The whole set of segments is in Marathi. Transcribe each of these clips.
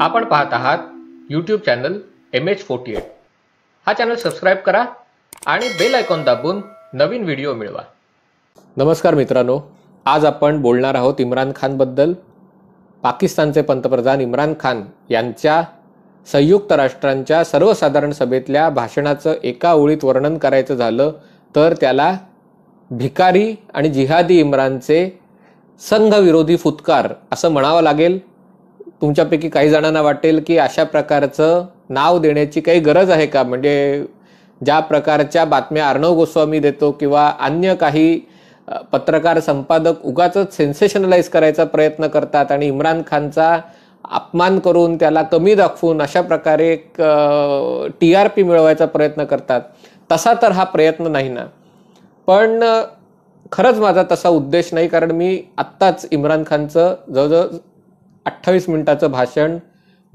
आपण पाहत आहात YouTube channel M H forty eight हा चॅनल सबस्क्राईब करा आणि बेल आयकॉन दाबून नवीन व्हिडिओ मिळवा नमस्कार मित्रांनो आज आपण बोलणार आहोत इम्रान खानबद्दल पाकिस्तानचे पंतप्रधान इम्रान खान यांच्या संयुक्त राष्ट्रांच्या सर्वसाधारण सभेतल्या भाषणाचं एका ओळीत वर्णन करायचं झालं तर त्याला भिकारी आणि जिहादी इम्रानचे संघविरोधी फुतकार असं म्हणावं लागेल तुमच्यापैकी काही जणांना वाटेल की अशा प्रकारचं नाव देण्याची काही गरज आहे का म्हणजे ज्या प्रकारच्या बातम्या अर्णव गोस्वामी देतो किंवा अन्य काही पत्रकार संपादक उगाच सेन्सेशनलाइज करायचा प्रयत्न करतात आणि इम्रान खानचा अपमान करून त्याला कमी दाखवून अशा प्रकारे एक टी आर पी मिळवायचा प्रयत्न करतात तसा तर हा प्रयत्न नाही ना पण खरंच माझा तसा उद्देश नाही कारण मी आत्ताच इम्रान खानचं जवळजवळ अठ्ठावीस मिनिटाचं भाषण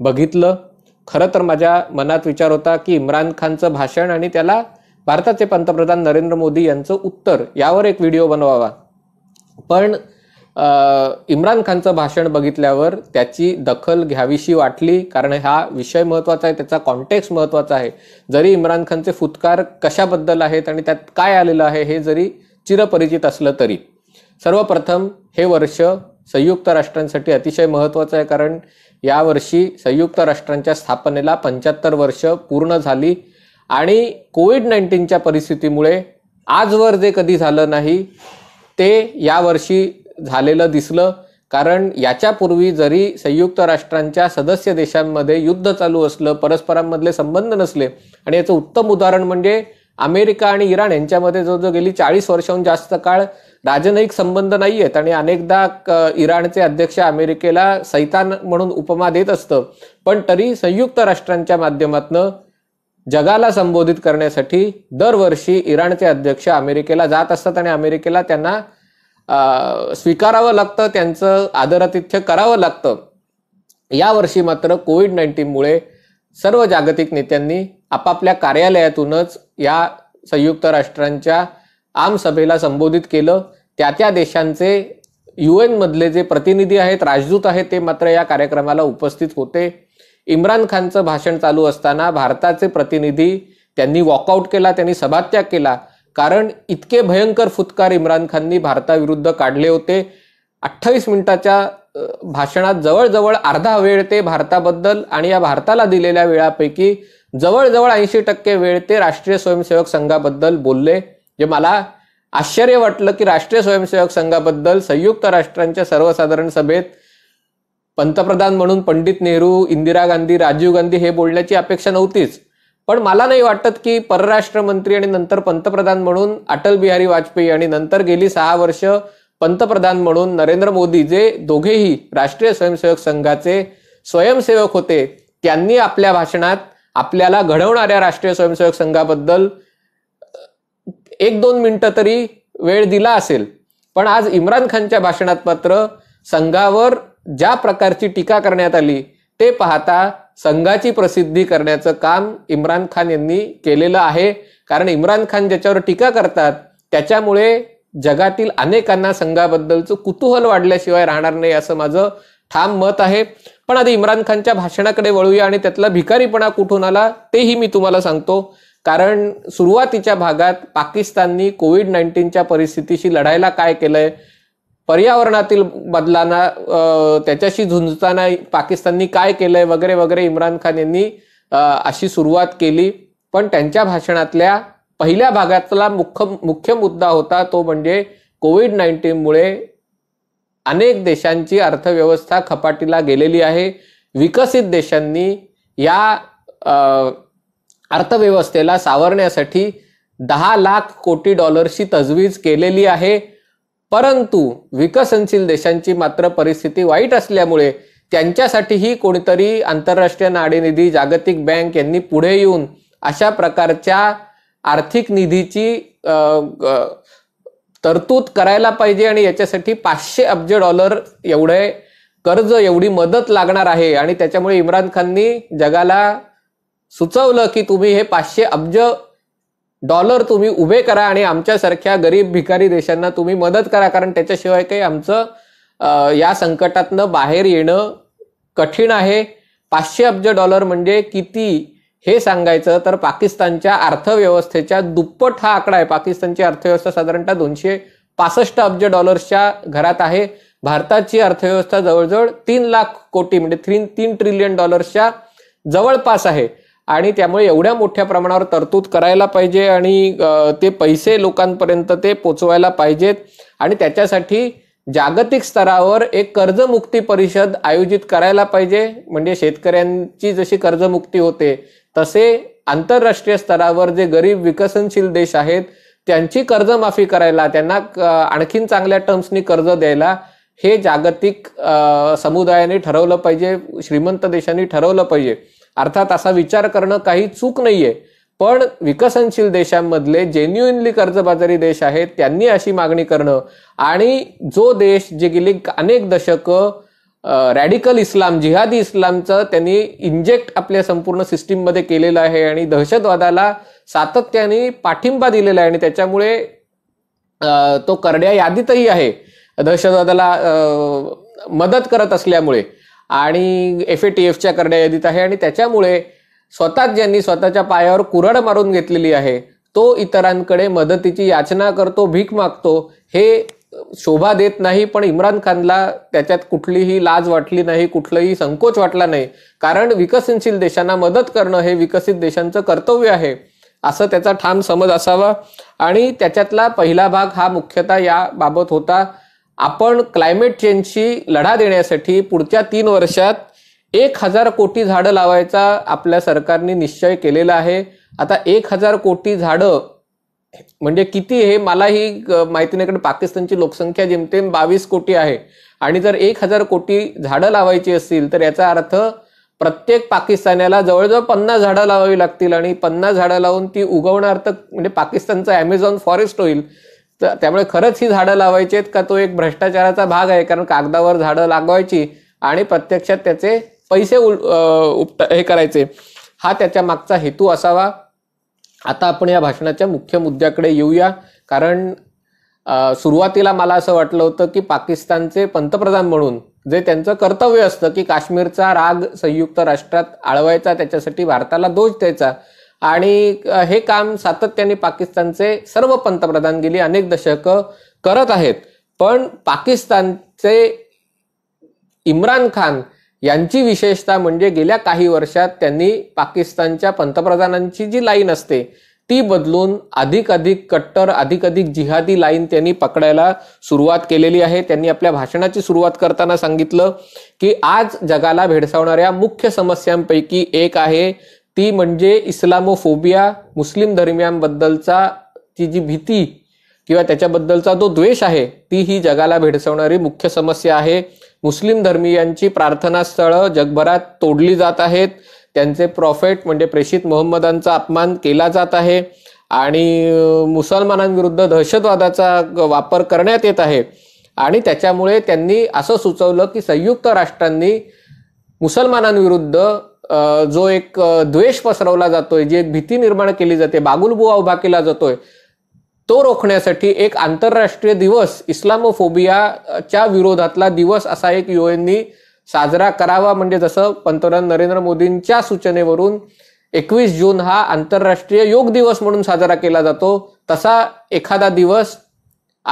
बघितलं खरं तर माझ्या मनात विचार होता की इम्रान खानचं भाषण आणि त्याला भारताचे पंतप्रधान नरेंद्र मोदी यांचं उत्तर यावर एक व्हिडिओ बनवावा पण इम्रान खानचं भाषण बघितल्यावर त्याची दखल घ्यावीशी वाटली कारण हा विषय महत्त्वाचा आहे त्याचा कॉन्टेक्स्ट महत्त्वाचा आहे जरी इम्रान खानचे फुतकार कशाबद्दल आहेत आणि त्यात काय आलेलं आहे हे जरी चिरपरिचित असलं तरी सर्वप्रथम हे वर्ष संयुक्त राष्ट्रांसाठी अतिशय महत्त्वाचं आहे कारण यावर्षी संयुक्त राष्ट्रांच्या स्थापनेला पंच्याहत्तर वर्ष पूर्ण झाली आणि कोविड नाईन्टीनच्या परिस्थितीमुळे आजवर जे कधी झालं नाही ते यावर्षी झालेलं दिसलं कारण याच्यापूर्वी जरी संयुक्त राष्ट्रांच्या सदस्य देशांमध्ये युद्ध चालू असलं परस्परांमधले संबंध नसले आणि याचं उत्तम उदाहरण म्हणजे अमेरिका आणि इराण यांच्यामध्ये जो जो गेली चाळीस वर्षाहून जास्त काळ राजनयिक संबंध नाही आहेत आणि अनेकदा इराणचे अध्यक्ष अमेरिकेला सैतान म्हणून उपमा देत असतं पण तरी संयुक्त राष्ट्रांच्या माध्यमातून जगाला संबोधित करण्यासाठी दरवर्षी इराणचे अध्यक्ष अमेरिकेला जात असतात आणि अमेरिकेला त्यांना स्वीकारावं लागतं त्यांचं आदरातिथ्य करावं लागतं यावर्षी मात्र कोविड नाईन्टीनमुळे सर्व जागतिक नेत्यांनी आपापल्या कार्यालयातूनच या संयुक्त राष्ट्रांच्या आमसभेला संबोधित केलं त्या त्या देशांचे यू एनमधले जे प्रतिनिधी आहेत राजदूत आहेत ते मात्र या कार्यक्रमाला उपस्थित होते इम्रान खानचं भाषण चालू असताना भारताचे प्रतिनिधी त्यांनी वॉकआउट केला त्यांनी सभात्याग केला कारण इतके भयंकर फुतकार इम्रान खाननी भारताविरुद्ध काढले होते अठ्ठावीस मिनिटाच्या भाषणात जवळजवळ अर्धा वेळ ते भारताबद्दल आणि या भारताला दिलेल्या वेळापैकी जवळजवळ ऐंशी टक्के वेळ ते राष्ट्रीय स्वयंसेवक संघाबद्दल बोलले जे मला आश्चर्य वाटलं की राष्ट्रीय स्वयंसेवक संघाबद्दल संयुक्त राष्ट्रांच्या सर्वसाधारण सभेत पंतप्रधान म्हणून पंडित नेहरू इंदिरा गांधी राजीव गांधी हे बोलण्याची अपेक्षा नव्हतीच पण मला नाही वाटत की परराष्ट्र मंत्री आणि नंतर पंतप्रधान म्हणून अटल बिहारी वाजपेयी आणि नंतर गेली सहा वर्ष पंतप्रधान म्हणून नरेंद्र मोदी जे दोघेही राष्ट्रीय स्वयंसेवक संघाचे स्वयंसेवक होते त्यांनी आपल्या भाषणात आपल्याला घडवणाऱ्या राष्ट्रीय स्वयंसेवक संघाबद्दल एक दोन मिनिटं तरी वेळ दिला असेल पण आज इम्रान खानच्या भाषणात मात्र संघावर ज्या प्रकारची टीका करण्यात आली ते पाहता संघाची प्रसिद्धी करण्याचं काम इम्रान खान यांनी केलेलं आहे कारण इम्रान खान ज्याच्यावर टीका करतात त्याच्यामुळे जगातील अनेकांना संघाबद्दलचं कुतूहल वाढल्याशिवाय राहणार नाही असं माझं ठाम मत आहे पण आधी इम्रान खानच्या भाषणाकडे वळूया आणि त्यातला भिकारीपणा कुठून आला तेही मी तुम्हाला सांगतो कारण सुरुवातीच्या भागात पाकिस्ताननी कोविड नाईन्टीनच्या परिस्थितीशी लढायला काय केलंय पर्यावरणातील बदलांना त्याच्याशी झुंजताना पाकिस्ताननी काय केलंय वगैरे वगैरे इम्रान खान यांनी अशी सुरुवात केली पण त्यांच्या भाषणातल्या पहिल्या भागातला मुख्य मुख्य मुद्दा होता तो म्हणजे कोविड नाईन्टीनमुळे अनेक देशांची अर्थव्यवस्था खपाटीला गेलेली आहे विकसित देशांनी या अर्थव्यवस्थेला सावरण्यासाठी दहा लाख कोटी डॉलरची तजवीज केलेली आहे परंतु विकसनशील देशांची मात्र परिस्थिती वाईट असल्यामुळे त्यांच्यासाठीही कोणीतरी आंतरराष्ट्रीय नाणेनिधी जागतिक बँक यांनी पुढे येऊन अशा प्रकारच्या आर्थिक निधीची तरतूद करायला पाहिजे आणि याच्यासाठी पाचशे अब्ज डॉलर एवढे कर्ज एवढी मदत लागणार आहे आणि त्याच्यामुळे इम्रान खाननी जगाला सुचवलं की तुम्ही हे पाचशे अब्ज डॉलर तुम्ही उभे करा आणि आमच्यासारख्या गरीब भिकारी देशांना तुम्ही मदत करा कारण त्याच्याशिवाय काही आमचं या संकटातनं बाहेर येणं कठीण आहे पाचशे अब्ज डॉलर म्हणजे किती हे सांगायचं तर पाकिस्तानच्या अर्थव्यवस्थेच्या दुप्पट हा आकडा आहे पाकिस्तानची अर्थव्यवस्था साधारणतः दोनशे पासष्ट अब्ज डॉलर्सच्या घरात आहे भारताची अर्थव्यवस्था जवळजवळ तीन लाख कोटी म्हणजे थ्री तीन ट्रिलियन डॉलर्सच्या जवळपास आहे आणि त्यामुळे एवढ्या मोठ्या प्रमाणावर तरतूद करायला पाहिजे आणि ते पैसे लोकांपर्यंत ते पोचवायला पाहिजेत आणि त्याच्यासाठी जागतिक स्तरावर एक कर्जमुक्ती परिषद आयोजित करायला पाहिजे म्हणजे शेतकऱ्यांची जशी कर्जमुक्ती होते तसे आंतरराष्ट्रीय स्तरावर जे गरीब विकसनशील देश आहेत त्यांची कर्जमाफी करायला त्यांना आणखीन चांगल्या टर्म्सनी कर्ज द्यायला हे जागतिक समुदायाने ठरवलं पाहिजे श्रीमंत देशांनी ठरवलं पाहिजे अर्थात असा विचार करणं काही चूक नाहीये पण विकसनशील देशांमधले जेन्युइनली कर्जबाजारी देश आहेत त्यांनी अशी मागणी करणं आणि जो देश जे गेली अनेक दशकं रॅडिकल इस्लाम जिहादी इस्लामचं त्यांनी इंजेक्ट आपल्या संपूर्ण सिस्टीममध्ये केलेलं आहे आणि दहशतवादाला सातत्याने पाठिंबा दिलेला आहे आणि त्याच्यामुळे तो करड्या यादीतही आहे दहशतवादाला मदत करत असल्यामुळे आणि एफ ए टी एफच्या करड्या यादीत आहे आणि त्याच्यामुळे स्वतः ज्यांनी स्वतःच्या पायावर कुरड मारून घेतलेली आहे तो इतरांकडे मदतीची याचना करतो भीक मागतो हे शोभा देत नाही पण इम्रान खानला त्याच्यात कुठलीही लाज वाटली नाही कुठलाही संकोच वाटला नाही कारण विकसनशील देशांना मदत करणं हे विकसित देशांचं कर्तव्य आहे असं त्याचा ठाम समज असावा आणि त्याच्यातला पहिला भाग हा मुख्यतः याबाबत होता आपण क्लायमेट चेंजशी लढा देण्यासाठी पुढच्या तीन वर्षात एक हजार कोटी झाडं लावायचा आपल्या सरकारने निश्चय केलेला आहे आता एक हजार कोटी झाडं म्हणजे किती हे मलाही माहिती नाही कारण पाकिस्तानची लोकसंख्या जेमतेम बावीस कोटी आहे आणि जर एक हजार कोटी झाडं लावायची असतील तर याचा अर्थ प्रत्येक पाकिस्तानाला जवळजवळ पन्नास झाडं लावावी लागतील आणि पन्नास झाडं लावून ती उगवणार तर म्हणजे पाकिस्तानचं ॲमेझॉन फॉरेस्ट होईल तर त्यामुळे खरंच ही झाडं लावायची आहेत का तो एक भ्रष्टाचाराचा भाग आहे कारण कागदावर झाडं लागवायची आणि प्रत्यक्षात त्याचे पैसे उल उपट हे करायचे हा त्याच्या मागचा हेतू असावा आता आपण या भाषणाच्या मुख्य मुद्द्याकडे येऊया कारण सुरुवातीला मला असं वाटलं होतं की पाकिस्तानचे पंतप्रधान म्हणून जे त्यांचं कर्तव्य असतं की काश्मीरचा राग संयुक्त राष्ट्रात आळवायचा त्याच्यासाठी भारताला दोष द्यायचा आणि हे काम सातत्याने पाकिस्तानचे सर्व पंतप्रधान गेली अनेक दशकं करत आहेत पण पाकिस्तानचे इम्रान खान यांची विशेषता म्हणजे गेल्या काही वर्षात त्यांनी पाकिस्तानच्या पंतप्रधानांची जी लाईन असते ती बदलून अधिक अधिक कट्टर अधिक अधिक जिहादी लाईन त्यांनी पकडायला सुरुवात केलेली आहे त्यांनी आपल्या भाषणाची सुरुवात करताना सांगितलं की आज जगाला भेडसावणाऱ्या मुख्य समस्यांपैकी एक आहे ती म्हणजे इस्लामोफोबिया मुस्लिम धर्मियांबद्दलचा ती जी भीती किंवा त्याच्याबद्दलचा जो द्वेष आहे ती ही जगाला भेडसवणारी मुख्य समस्या आहे मुस्लिम धर्मियांची प्रार्थनास्थळं जगभरात तोडली जात आहेत त्यांचे प्रॉफेट म्हणजे प्रेषित मोहम्मदांचा अपमान केला जात आहे आणि मुसलमानांविरुद्ध दहशतवादाचा वापर करण्यात येत आहे आणि त्याच्यामुळे त्यांनी असं सुचवलं की संयुक्त राष्ट्रांनी मुसलमानांविरुद्ध जो एक द्वेष पसरवला जातोय जी एक भीती निर्माण केली जाते बागुलबुवा उभा केला जातोय तो रोखण्यासाठी एक आंतरराष्ट्रीय दिवस इस्लामोफोबियाच्या विरोधातला दिवस असा एक युएननी साजरा करावा म्हणजे जसं पंतप्रधान नरेंद्र मोदींच्या सूचनेवरून एकवीस जून हा आंतरराष्ट्रीय योग दिवस म्हणून साजरा केला जातो तसा एखादा दिवस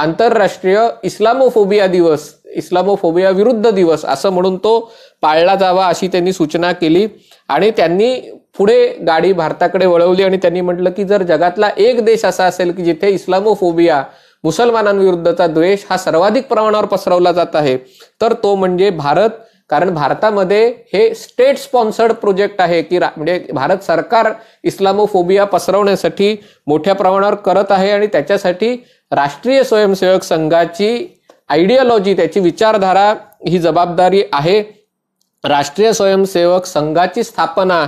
आंतरराष्ट्रीय इस्लामोफोबिया दिवस इस्लामोफोबिया विरुद्ध दिवस असं म्हणून तो पाळला जावा अशी त्यांनी सूचना केली आणि त्यांनी पुढे गाडी भारताकडे वळवली आणि त्यांनी म्हटलं की जर जगातला एक देश असा असेल की जिथे इस्लामोफोबिया मुसलमानांविरुद्धचा द्वेष हा सर्वाधिक प्रमाणावर पसरवला जात आहे तर तो म्हणजे भारत कारण भारतामध्ये हे स्टेट स्पॉन्सर्ड प्रोजेक्ट आहे की म्हणजे भारत सरकार इस्लामोफोबिया पसरवण्यासाठी मोठ्या प्रमाणावर करत आहे आणि त्याच्यासाठी राष्ट्रीय स्वयंसेवक संघाची आयडियॉलॉजी त्याची विचारधारा ही जबाबदारी आहे राष्ट्रीय स्वयंसेवक संघाची स्थापना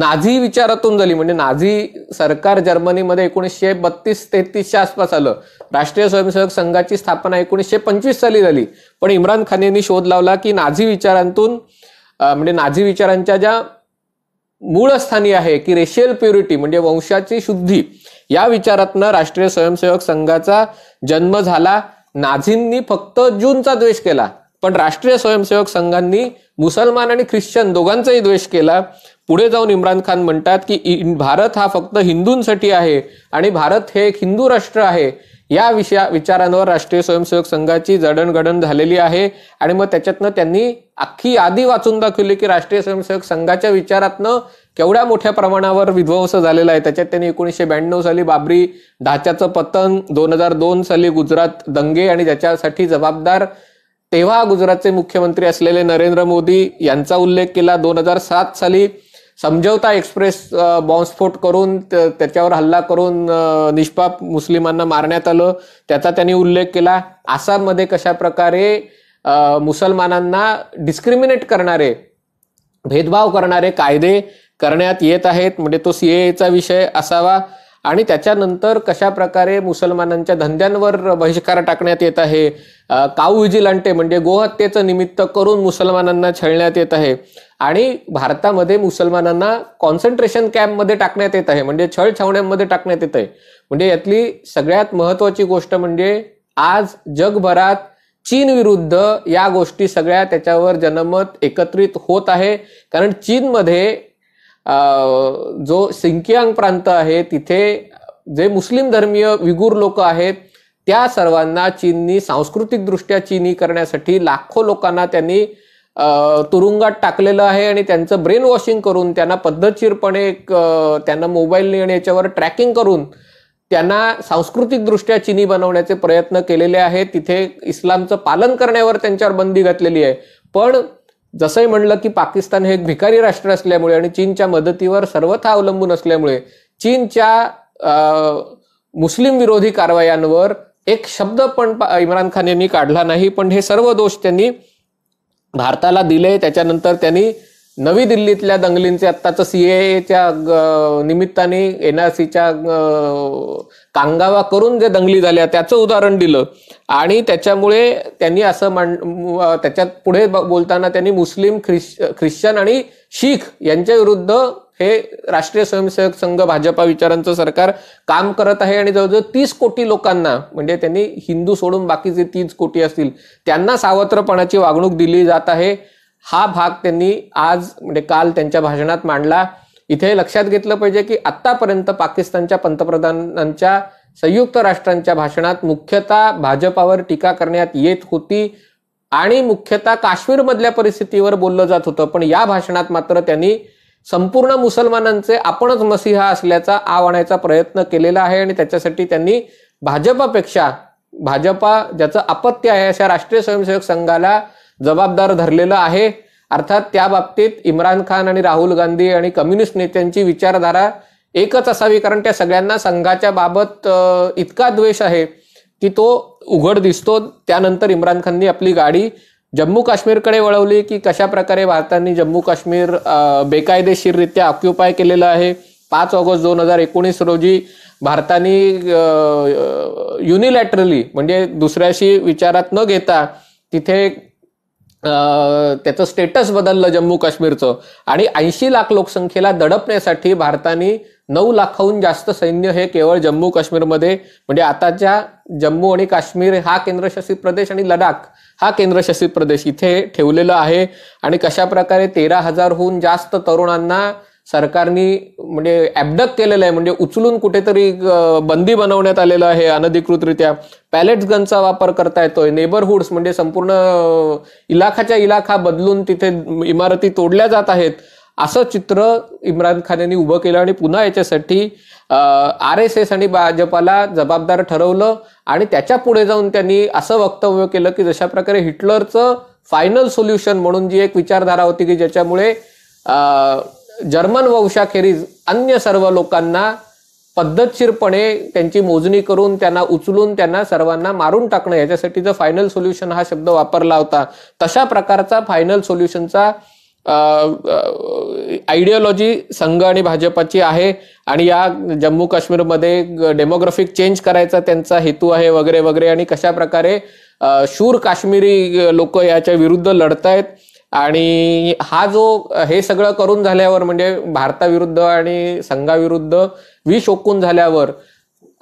नाझी विचारातून झाली म्हणजे नाझी सरकार जर्मनीमध्ये एकोणीसशे बत्तीस तेहतीसच्या आसपास आलं राष्ट्रीय स्वयंसेवक संघाची स्थापना एकोणीसशे पंचवीस साली झाली पण इम्रान खान यांनी शोध लावला की नाझी विचारांतून म्हणजे नाझी विचारांच्या ज्या मूळ स्थानी आहे की रेशियल प्युरिटी म्हणजे वंशाची शुद्धी या विचारातनं राष्ट्रीय स्वयंसेवक संघाचा जन्म झाला नाझींनी फक्त जूनचा द्वेष केला पण राष्ट्रीय स्वयंसेवक संघांनी मुसलमान आणि ख्रिश्चन दोघांचाही द्वेष केला पुढे जाऊन इम्रान खान म्हणतात की भारत हा फक्त हिंदूंसाठी आहे आणि भारत हे एक हिंदू राष्ट्र आहे या विषया विचारांवर राष्ट्रीय स्वयंसेवक संघाची जडणघडण झालेली आहे आणि मग त्याच्यातनं त्यांनी अख्खी यादी वाचून दाखवली की राष्ट्रीय स्वयंसेवक संघाच्या विचारातनं केवढ्या मोठ्या प्रमाणावर विध्वंस झालेला आहे त्याच्यात त्यांनी एकोणीसशे ब्याण्णव साली बाबरी ढाच्याचं पतन दोन हजार दोन साली गुजरात दंगे आणि ज्याच्यासाठी जबाबदार तेव्हा गुजरातचे मुख्यमंत्री असलेले नरेंद्र मोदी यांचा उल्लेख केला दोन हजार सात साली समजवता एक्सप्रेस बॉम्बस्फोट करून त्याच्यावर हल्ला करून निष्पाप मुस्लिमांना मारण्यात आलं त्याचा त्यांनी उल्लेख केला आसाममध्ये कशा प्रकारे मुसलमानांना डिस्क्रिमिनेट करणारे भेदभाव करणारे कायदे करण्यात येत आहेत म्हणजे तो एचा विषय असावा आणि त्याच्यानंतर कशा प्रकारे मुसलमानांच्या धंद्यांवर बहिष्कार टाकण्यात येत आहे काऊ विजिलांटे म्हणजे गोहत्येचं निमित्त करून मुसलमानांना छळण्यात येत आहे आणि भारतामध्ये मुसलमानांना कॉन्सन्ट्रेशन कॅम्पमध्ये टाकण्यात येत आहे म्हणजे छळ छावण्यांमध्ये टाकण्यात येत आहे म्हणजे यातली सगळ्यात महत्वाची गोष्ट म्हणजे आज जगभरात चीन विरुद्ध या गोष्टी सगळ्या त्याच्यावर जनमत एकत्रित होत आहे कारण चीनमध्ये जो सिंकियांग प्रांत आहे तिथे जे मुस्लिम धर्मीय विगूर लोक आहेत त्या सर्वांना चीननी सांस्कृतिकदृष्ट्या चीनी करण्यासाठी लाखो लोकांना त्यांनी तुरुंगात टाकलेलं आहे आणि त्यांचं ब्रेन वॉशिंग करून त्यांना पद्धतशीरपणे एक त्यांना मोबाईल आणि याच्यावर ट्रॅकिंग करून त्यांना सांस्कृतिकदृष्ट्या चिनी बनवण्याचे प्रयत्न केलेले आहेत तिथे इस्लामचं पालन करण्यावर त्यांच्यावर बंदी घातलेली आहे पण जसंही म्हणलं की पाकिस्तान हे एक भिकारी राष्ट्र असल्यामुळे आणि चीनच्या मदतीवर सर्वथा अवलंबून असल्यामुळे चीनच्या मुस्लिम विरोधी कारवायांवर एक शब्द पण इम्रान खान यांनी काढला नाही पण हे सर्व दोष त्यांनी भारताला दिले त्याच्यानंतर त्यांनी नवी दिल्लीतल्या दंगलींचे आत्ताचं सी एच्या निमित्ताने एन आर सीच्या कांगावा करून जे दंगली झाल्या त्याचं उदाहरण दिलं आणि त्याच्यामुळे त्यांनी असं मांड त्याच्यात पुढे बोलताना त्यांनी मुस्लिम ख्रिश ख्रिश्चन आणि शीख यांच्या विरुद्ध हे राष्ट्रीय स्वयंसेवक संघ भाजपा विचारांचं सरकार काम करत आहे आणि जवळजवळ तीस कोटी लोकांना म्हणजे त्यांनी हिंदू सोडून बाकीचे तीस कोटी असतील त्यांना सावत्रपणाची वागणूक दिली जात आहे हा भाग त्यांनी आज म्हणजे काल त्यांच्या भाषणात मांडला इथे लक्षात घेतलं पाहिजे की आतापर्यंत पाकिस्तानच्या पंतप्रधानांच्या संयुक्त राष्ट्रांच्या भाषणात मुख्यतः भाजपावर टीका करण्यात येत होती आणि मुख्यतः काश्मीरमधल्या परिस्थितीवर बोललं जात होतं पण या भाषणात मात्र त्यांनी संपूर्ण मुसलमानांचे आपणच मसीहा असल्याचा आव आणायचा प्रयत्न केलेला आहे आणि त्याच्यासाठी त्यांनी भाजपापेक्षा भाजपा ज्याचं अपत्य आहे अशा राष्ट्रीय स्वयंसेवक संघाला जबाबदार धरलेलं आहे अर्थात त्या बाबतीत इम्रान खान आणि राहुल गांधी आणि कम्युनिस्ट नेत्यांची विचारधारा एकच असावी कारण त्या सगळ्यांना संघाच्या बाबत इतका द्वेष आहे की तो उघड दिसतो त्यानंतर इम्रान खाननी आपली गाडी जम्मू काश्मीरकडे वळवली की कशा प्रकारे भारताने जम्मू काश्मीर बेकायदेशीररित्या ऑक्युपाय केलेलं आहे पाच ऑगस्ट दोन हजार एकोणीस रोजी भारताने युनिलॅटरली म्हणजे दुसऱ्याशी विचारात न घेता तिथे त्याचं स्टेटस बदललं जम्मू काश्मीरचं आणि ऐंशी लाख लोकसंख्येला दडपण्यासाठी भारताने नऊ लाखाहून जास्त सैन्य हे केवळ जम्मू काश्मीरमध्ये म्हणजे आताच्या जम्मू आणि काश्मीर हा केंद्रशासित प्रदेश आणि लडाख हा केंद्रशासित प्रदेश इथे ठेवलेला आहे आणि कशा प्रकारे तेरा हजारहून जास्त तरुणांना सरकारनी म्हणजे ॲबडक केलेलं आहे म्हणजे उचलून कुठेतरी बंदी बनवण्यात आलेलं आहे अनधिकृतरित्या पॅलेट्स गनचा वापर करता येतोय नेबरहुड्स म्हणजे संपूर्ण इलाखाच्या इलाखा बदलून तिथे इमारती तोडल्या जात आहेत असं चित्र इम्रान खान यांनी उभं केलं आणि पुन्हा याच्यासाठी आर एस एस आणि भाजपाला जबाबदार ठरवलं आणि त्याच्या पुढे जाऊन त्यांनी असं वक्तव्य केलं की जशा प्रकारे हिटलरचं फायनल सोल्युशन म्हणून जी एक विचारधारा होती की ज्याच्यामुळे जर्मन वंशाखेरीज अन्य सर्व लोकांना पद्धतशीरपणे त्यांची मोजणी करून त्यांना उचलून त्यांना सर्वांना मारून टाकणं याच्यासाठी जर फायनल सोल्युशन हा शब्द वापरला होता तशा प्रकारचा फायनल सोल्युशनचा आयडिओलॉजी संघ आणि भाजपाची आहे आणि या जम्मू काश्मीरमध्ये डेमोग्राफिक चेंज करायचा त्यांचा हेतू आहे वगैरे वगैरे आणि कशा प्रकारे शूर काश्मीरी लोक याच्या विरुद्ध लढतायत आणि हा जो हे सगळं करून झाल्यावर म्हणजे भारताविरुद्ध आणि संघाविरुद्ध विष ओकून झाल्यावर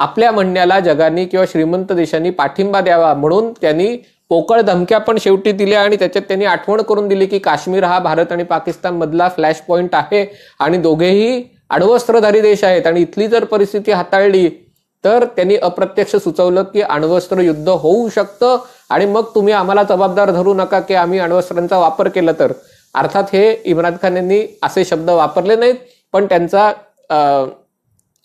आपल्या म्हणण्याला जगांनी किंवा श्रीमंत देशांनी पाठिंबा द्यावा म्हणून त्यांनी पोकळ धमक्या पण शेवटी दिल्या आणि त्याच्यात त्यांनी आठवण करून दिली की काश्मीर हा भारत आणि पाकिस्तान मधला फ्लॅश पॉईंट आहे आणि दोघेही अण्वस्त्रधारी देश आहेत आणि इथली जर परिस्थिती हाताळली तर त्यांनी अप्रत्यक्ष सुचवलं की अण्वस्त्र युद्ध होऊ शकतं आणि मग तुम्ही आम्हाला जबाबदार धरू नका की आम्ही अण्वस्त्रांचा वापर केला तर अर्थात हे इम्रान खान यांनी असे शब्द वापरले नाहीत पण त्यांचा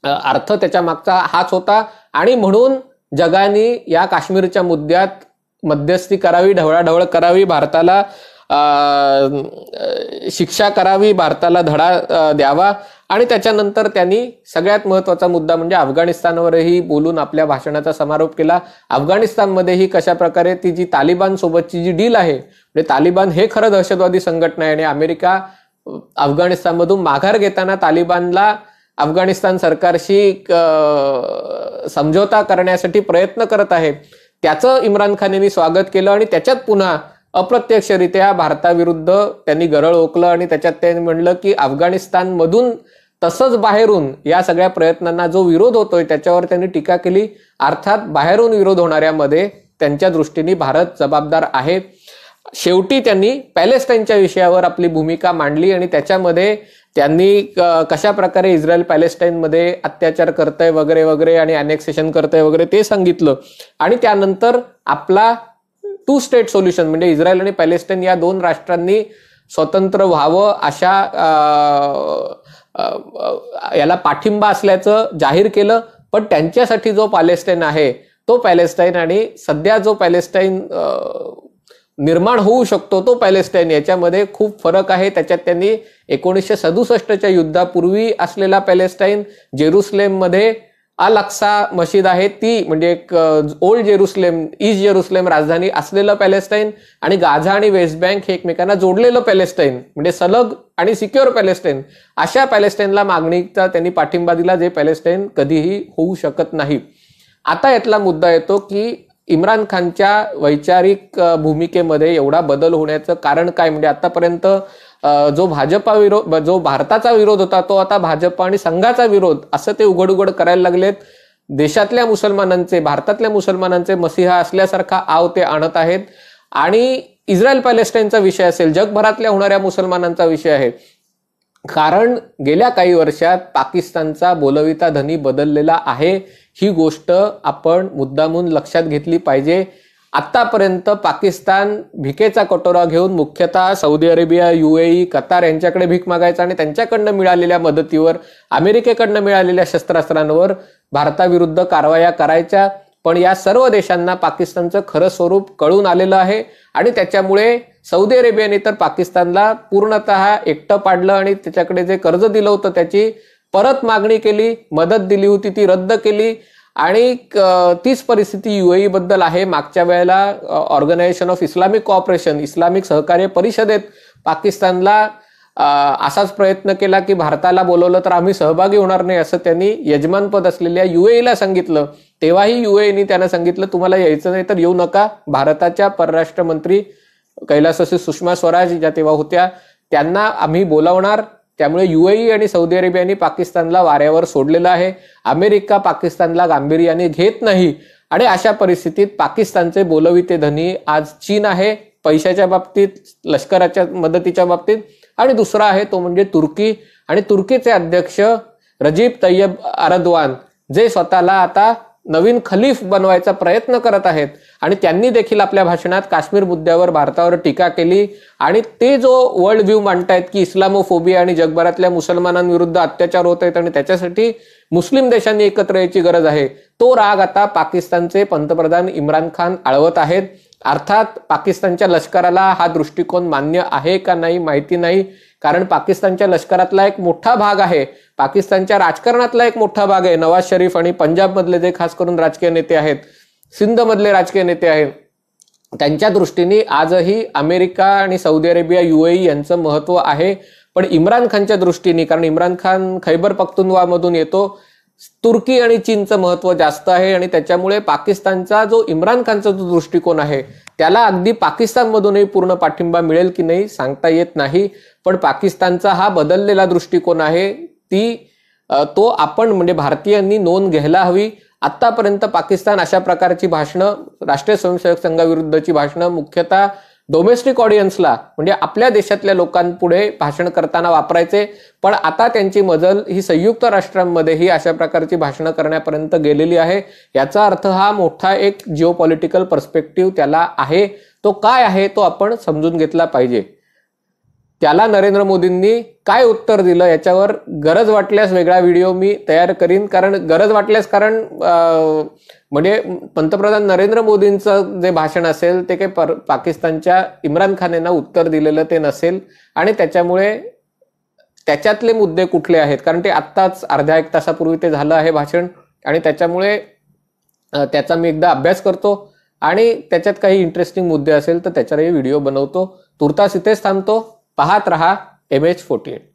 अर्थ त्याच्या मागचा हाच होता आणि म्हणून जगाने या काश्मीरच्या मुद्द्यात मध्यस्थी करावी ढवळाढवळ करावी भारताला शिक्षा करावी भारताला धडा द्यावा आणि त्याच्यानंतर त्यांनी सगळ्यात महत्वाचा मुद्दा म्हणजे अफगाणिस्तानवरही बोलून आपल्या भाषणाचा समारोप केला अफगाणिस्तानमध्येही कशा प्रकारे ती जी तालिबान सोबतची जी डील आहे म्हणजे तालिबान हे खरं दहशतवादी संघटना आहे आणि अमेरिका अफगाणिस्तानमधून माघार घेताना तालिबानला अफगाणिस्तान सरकारशी समझोता करण्यासाठी प्रयत्न करत आहे त्याचं इम्रान खान यांनी स्वागत केलं आणि त्याच्यात पुन्हा अप्रत्यक्षरित्या भारताविरुद्ध त्यांनी गरळ ओकलं आणि त्याच्यात त्यांनी म्हणलं की अफगाणिस्तानमधून तसंच बाहेरून या सगळ्या प्रयत्नांना जो विरोध होतोय त्याच्यावर त्यांनी टीका केली अर्थात बाहेरून विरोध होणाऱ्यामध्ये त्यांच्या दृष्टीने भारत जबाबदार आहे शेवटी त्यांनी पॅलेस्टाईनच्या विषयावर आपली भूमिका मांडली आणि त्याच्यामध्ये त्यांनी कशा प्रकारे इस्रायल पॅलेस्टाईनमध्ये अत्याचार करतंय वगैरे वगैरे आणि अनेक्सेशन करतंय वगैरे ते सांगितलं आणि त्यानंतर आपला टू स्टेट सोल्युशन म्हणजे इस्रायल आणि पॅलेस्टाईन या दोन राष्ट्रांनी स्वतंत्र व्हावं अशा याला पाठिंबा असल्याचं जाहीर केलं पण त्यांच्यासाठी जो पॅलेस्टाईन आहे तो पॅलेस्टाईन आणि सध्या जो पॅलेस्टाईन निर्माण होऊ शकतो तो पॅलेस्टाईन याच्यामध्ये खूप फरक आहे त्याच्यात त्यांनी एकोणीसशे सदुसष्टच्या युद्धापूर्वी असलेला पॅलेस्टाईन जेरुसलेममध्ये अल अक्सा मशीद आहे ती म्हणजे एक ओल्ड जेरुसलेम ईस्ट जेरुसलेम राजधानी असलेलं पॅलेस्टाईन आणि गाझा आणि वेस्ट बँक हे एकमेकांना जोडलेलं पॅलेस्टाईन म्हणजे सलग आणि सिक्युअर पॅलेस्टाईन अशा पॅलेस्टाईनला मागणीचा त्यांनी पाठिंबा दिला जे पॅलेस्टाईन कधीही होऊ शकत नाही आता यातला मुद्दा येतो की इम्रान खानच्या वैचारिक भूमिकेमध्ये एवढा बदल होण्याचं कारण काय म्हणजे आतापर्यंत जो भाजपा विरोध जो भारताचा विरोध होता तो आता भाजप आणि संघाचा विरोध असं ते उघड उघड करायला लागलेत देशातल्या मुसलमानांचे भारतातल्या मुसलमानांचे मसिहा असल्यासारखा आव ते आणत आहेत आणि इस्रायल पॅलेस्टाईनचा विषय असेल जगभरातल्या होणाऱ्या मुसलमानांचा विषय आहे कारण गेल्या काही वर्षात पाकिस्तानचा बोलविता धनी बदललेला आहे ही गोष्ट आपण मुद्दामून लक्षात घेतली पाहिजे आत्तापर्यंत पाकिस्तान भिकेचा कटोरा घेऊन मुख्यतः सौदी अरेबिया एई कतार यांच्याकडे भीक मागायचा आणि त्यांच्याकडनं मिळालेल्या मदतीवर अमेरिकेकडनं मिळालेल्या शस्त्रास्त्रांवर भारताविरुद्ध कारवाया करायच्या पण या सर्व देशांना पाकिस्तानचं खरं स्वरूप कळून आलेलं आहे आणि त्याच्यामुळे सौदी अरेबियाने तर पाकिस्तानला पूर्णत एकटं पाडलं आणि त्याच्याकडे जे कर्ज दिलं होतं त्याची परत मागणी केली मदत दिली होती ती रद्द केली आणि तीच परिस्थिती युएई बद्दल आहे मागच्या वेळेला organisation of Islamic cooperation Islamic सहकार्य परिषदेत पाकिस्तानला असाच प्रयत्न केला की भारताला बोलवलं तर आम्ही सहभागी होणार नाही असं त्यांनी यजमानपद असलेल्या एईला सांगितलं तेव्हाही एनी त्यांना सांगितलं तुम्हाला यायचं नाही तर येऊ नका भारताच्या परराष्ट्र मंत्री कैलासशी सुषमा स्वराज ज्या तेव्हा होत्या त्यांना आम्ही बोलावणार त्यामुळे युएई आणि सौदी अरेबियाने पाकिस्तानला वाऱ्यावर सोडलेलं आहे अमेरिका पाकिस्तानला गांभीर्याने घेत नाही आणि अशा परिस्थितीत पाकिस्तानचे बोलविते धनी आज चीन आहे पैशाच्या बाबतीत लष्कराच्या मदतीच्या बाबतीत आणि दुसरा आहे तो म्हणजे तुर्की आणि तुर्कीचे अध्यक्ष रजीब तय्यब अरदवान जे स्वतःला आता नवीन खलीफ बनवायचा प्रयत्न करत आहेत आणि त्यांनी देखील आपल्या भाषणात काश्मीर मुद्द्यावर भारतावर टीका केली आणि ते जो वर्ल्ड व्ह्यू मांडतायत की इस्लामोफोबिया आणि जगभरातल्या मुसलमानांविरुद्ध अत्याचार होत आहेत आणि त्याच्यासाठी मुस्लिम देशांनी एकत्र यायची गरज आहे तो राग आता पाकिस्तानचे पंतप्रधान इम्रान खान आळवत आहेत अर्थात पाकिस्तानच्या लष्कराला हा दृष्टिकोन मान्य आहे का नाही माहिती नाही कारण पाकिस्तानच्या लष्करातला एक मोठा भाग आहे पाकिस्तानच्या राजकारणातला एक मोठा भाग आहे नवाज शरीफ आणि पंजाबमधले जे खास करून राजकीय नेते आहेत सिंधमधले राजकीय नेते आहेत त्यांच्या दृष्टीने आजही अमेरिका आणि सौदी अरेबिया युएई यांचं महत्व आहे पण इम्रान खानच्या दृष्टीने कारण इम्रान खान खैबर पख्तुनवामधून येतो तुर्की आणि चीनचं महत्त्व जास्त आहे आणि त्याच्यामुळे पाकिस्तानचा जो इम्रान खानचा जो दृष्टिकोन आहे त्याला अगदी पाकिस्तानमधूनही पूर्ण पाठिंबा मिळेल की नाही सांगता येत नाही पण पाकिस्तानचा हा बदललेला दृष्टिकोन आहे ती तो आपण म्हणजे भारतीयांनी नोंद घ्यायला हवी आत्तापर्यंत पाकिस्तान अशा प्रकारची भाषणं राष्ट्रीय स्वयंसेवक संघाविरुद्धची भाषणं मुख्यतः डोमेस्टिक ऑडियन्सला म्हणजे आपल्या देशातल्या लोकांपुढे भाषण करताना वापरायचे पण आता त्यांची मजल ही संयुक्त राष्ट्रांमध्येही अशा प्रकारची भाषणं करण्यापर्यंत गेलेली आहे याचा अर्थ हा मोठा एक जिओ पॉलिटिकल पर्स्पेक्टिव्ह त्याला आहे तो काय आहे तो आपण समजून घेतला पाहिजे त्याला नरेंद्र मोदींनी काय उत्तर दिलं याच्यावर गरज वाटल्यास वेगळा व्हिडिओ मी तयार करीन कारण गरज वाटल्यास कारण म्हणजे पंतप्रधान नरेंद्र मोदींचं जे भाषण असेल ते काही पाकिस्तानच्या इम्रान खान यांना उत्तर दिलेलं ते नसेल आणि त्याच्यामुळे त्याच्यातले मुद्दे कुठले आहेत कारण ते आत्ताच अर्ध्या एक तासापूर्वी ते झालं आहे भाषण आणि त्याच्यामुळे त्याचा मी एकदा अभ्यास करतो आणि त्याच्यात काही इंटरेस्टिंग मुद्दे असेल तर त्याच्यावरही व्हिडिओ बनवतो तुर्तास इथेच थांबतो पाहत रहा एम एच फोर्टी एट